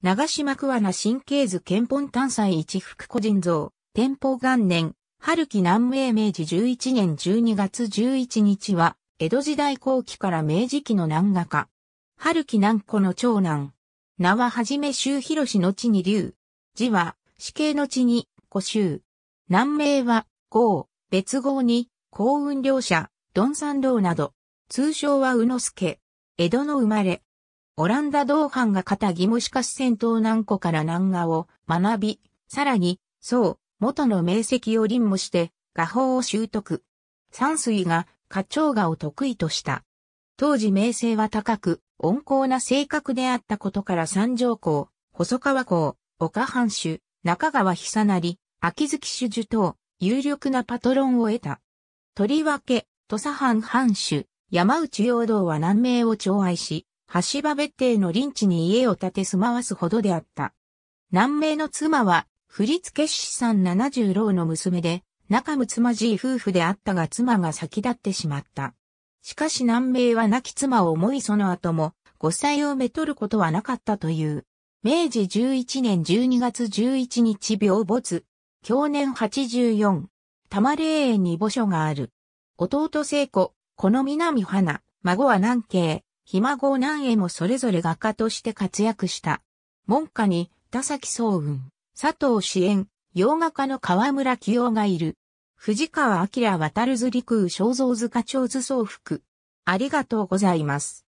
長島桑名神経図憲本単細一福個人像、天保元年、春季南明明治11年12月11日は、江戸時代後期から明治期の南画家。春季南湖の長男。名ははじめ周広氏の地に竜。字は死刑の地に古州。南明は郷、別号に幸運両者、鈍山郎など。通称は宇之助。江戸の生まれ。オランダ同藩が肩義務しかし戦闘南湖から南画を学び、さらに、そう、元の名跡を臨もして、画法を習得。山水が、花鳥画を得意とした。当時名声は高く、温厚な性格であったことから三条港、細川港、岡藩主、中川久成、秋月主樹等、有力なパトロンを得た。とりわけ、土佐藩藩主、山内陽道は南明を寵愛し、橋場別邸の臨地に家を建て住まわすほどであった。南明の妻は、振付師さん7十老の娘で、仲睦まじい夫婦であったが妻が先立ってしまった。しかし南明は亡き妻を思いその後も、5歳をめとることはなかったという。明治11年12月11日病没。享年84。玉霊園に墓所がある。弟聖子、この南花、孫は南慶、ひ孫南へもそれぞれ画家として活躍した。門下に田崎総雲、佐藤支援、洋画家の河村清がいる。藤川明渡るず陸空肖像図課長図総服。ありがとうございます。